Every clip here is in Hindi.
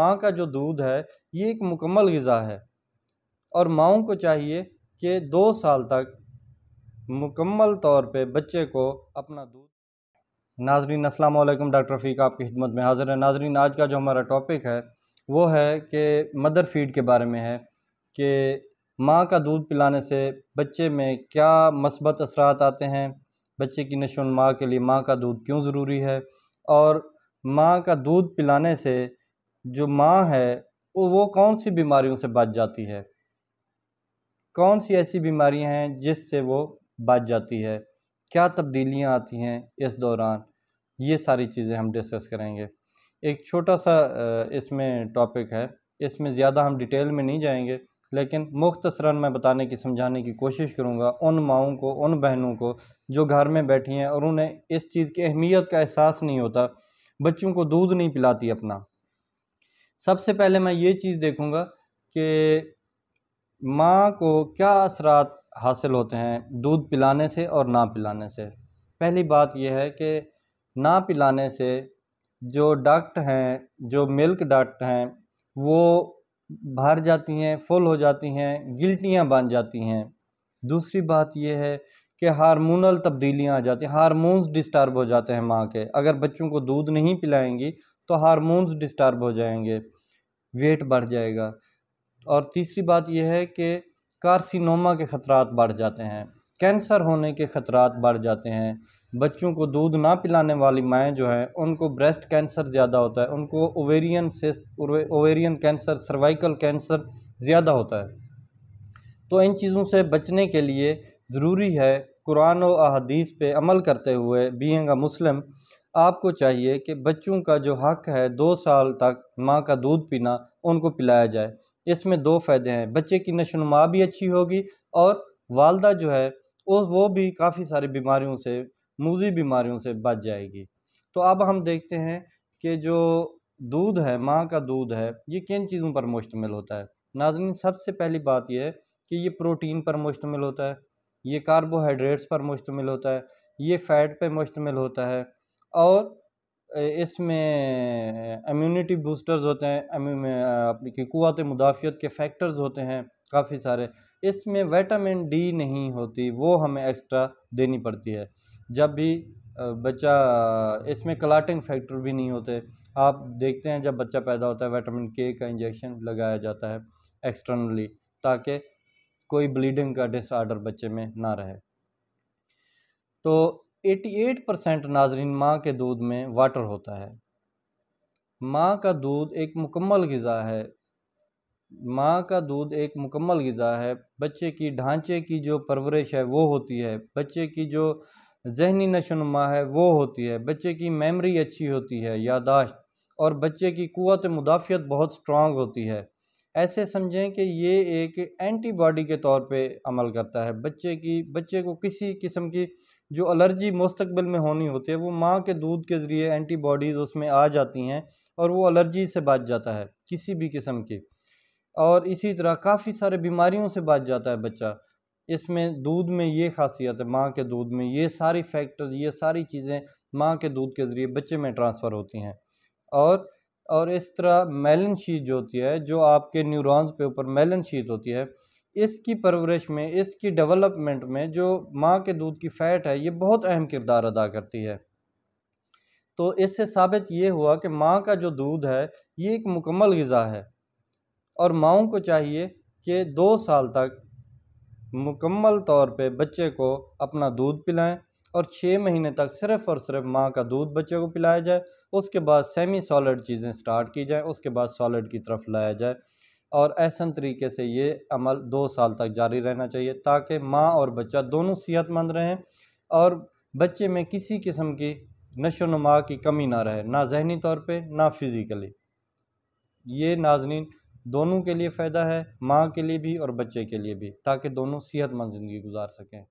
माँ का जो दूध है ये एक मुकम्मल गज़ा है और माओ को चाहिए कि दो साल तक मुकम्मल तौर पर बच्चे को अपना दूध नाजरीन असलम डॉक्टर रफ़ीक आपकी खिदमत में हाज़िर है नाजरीन आज का जो हमारा टॉपिक है वो है कि मदर फीड के बारे में है कि माँ का दूध पिलाने से बच्चे में क्या मस्बत असरात आते हैं बच्चे की नशोनमा के लिए माँ का दूध क्यों ज़रूरी है और माँ का दूध पिलाने से जो माँ है वो कौन सी बीमारियों से बच जाती है कौन सी ऐसी बीमारियां हैं जिससे वो बच जाती है क्या तब्दीलियां आती हैं इस दौरान ये सारी चीज़ें हम डिस्कस करेंगे एक छोटा सा इसमें टॉपिक है इसमें ज़्यादा हम डिटेल में नहीं जाएंगे लेकिन मुख्तसरा मैं बताने की समझाने की कोशिश करूँगा उन माओं को उन बहनों को जो घर में बैठी हैं और उन्हें इस चीज़ की अहमियत का एहसास नहीं होता बच्चों को दूध नहीं पिलाती अपना सबसे पहले मैं ये चीज़ देखूँगा कि माँ को क्या असरात हासिल होते हैं दूध पिलाने से और ना पिलाने से पहली बात यह है कि ना पिलाने से जो डक्ट हैं जो मिल्क डक्ट हैं वो भर जाती हैं फुल हो जाती हैं गिल्टियाँ बन जाती हैं दूसरी बात यह है कि हार्मोनल तब्दीलियाँ आ जाती हैं हारमोन्स डिस्टर्ब हो जाते हैं माँ के अगर बच्चों को दूध नहीं पिलाएंगी तो हारमोन्स डिस्टर्ब हो जाएंगे वेट बढ़ जाएगा और तीसरी बात यह है कि कार्सिनोमा के ख़तरा बढ़ जाते हैं कैंसर होने के ख़तरा बढ़ जाते हैं बच्चों को दूध ना पिलाने वाली माएँ जो हैं उनको ब्रेस्ट कैंसर ज़्यादा होता है उनको ओवेरियन से ओवेरियन कैंसर सर्वाइकल कैंसर ज़्यादा होता है तो इन चीज़ों से बचने के लिए ज़रूरी है कुरान और अहदीस पे अमल करते हुए बींग अ मुस्लिम आपको चाहिए कि बच्चों का जो हक है दो साल तक माँ का दूध पीना उनको पिलाया जाए इसमें दो फ़ायदे हैं बच्चे की नशोनुमा भी अच्छी होगी और वालदा जो है उस वो भी काफ़ी सारी बीमारियों से मूजी बीमारियों से बच जाएगी तो अब हम देखते हैं कि जो दूध है माँ का दूध है ये किन चीज़ों पर मुश्तमिल होता है नाजन सबसे पहली बात यह है कि ये प्रोटीन पर मुश्तमिल होता है ये कार्बोहाइड्रेट्स पर मुश्तमिल होता है ये फ़ैट पर मुश्तमिल होता है और इसमें इम्यूनिटी बूस्टर्स होते हैं अपनी कुत मुदाफ़ियत के फैक्टर्स होते हैं काफ़ी सारे इसमें विटामिन डी नहीं होती वो हमें एक्स्ट्रा देनी पड़ती है जब भी बच्चा इसमें क्लाटिंग फैक्टर भी नहीं होते आप देखते हैं जब बच्चा पैदा होता है विटामिन के का इंजेक्शन लगाया जाता है एक्सटर्नली ताकि कोई ब्लीडिंग का डिसऑर्डर बच्चे में ना रहे तो 88 परसेंट नाजरीन माँ के दूध में वाटर होता है माँ का दूध एक मुकम्मल गज़ा है माँ का दूध एक मुकम्मल गज़ा है बच्चे की ढांचे की जो परवरिश है वो होती है बच्चे की जो जहनी नशोनुमा है वो होती है बच्चे की मेमरी अच्छी होती है यादाश्त और बच्चे की क़वत मुदाफ़ियत बहुत स्ट्रॉन्ग होती है ऐसे समझें कि ये एक एंटीबॉडी के तौर पे अमल करता है बच्चे की बच्चे को किसी किस्म की जो एलर्जी मुस्तबिल में होनी होती है वो माँ के दूध के ज़रिए एंटीबॉडीज़ उसमें आ जाती हैं और वो एलर्जी से बच जाता है किसी भी किस्म की और इसी तरह काफ़ी सारे बीमारियों से बच जाता है बच्चा इसमें दूध में ये खासियत है माँ के दूध में ये सारी फैक्टर ये सारी चीज़ें माँ के दूध के ज़रिए बच्चे में ट्रांसफ़र होती हैं और और इस तरह मेलन शीट जो होती है जो आपके न्यूरॉन्स पे ऊपर मेलन शीट होती है इसकी परवरिश में इसकी डेवलपमेंट में जो माँ के दूध की फ़ैट है ये बहुत अहम किरदार अदा करती है तो इससे साबित ये हुआ कि माँ का जो दूध है ये एक मुकम्मल गज़ा है और माओं को चाहिए कि दो साल तक मुकम्मल तौर पे बच्चे को अपना दूध पिलाएं और छः महीने तक सिर्फ़ और सिर्फ माँ का दूध बच्चे को पिलाया जाए उसके बाद सेमी सॉलिड चीज़ें स्टार्ट की जाएँ उसके बाद सॉलिड की तरफ लाया जाए और ऐसा तरीके से ये अमल दो साल तक जारी रहना चाहिए ताकि माँ और बच्चा दोनों सेहतमंद रहें और बच्चे में किसी किस्म की नशो नुमा की कमी ना रहे ना जहनी तौर पर ना फिज़िकली ये नाजनीन दोनों के लिए फ़ायदा है माँ के लिए भी और बच्चे के लिए भी ताकि दोनों सेहतमंद ज़िंदगी गुजार सकें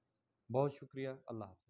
बहुत शुक्रिया अल्लाह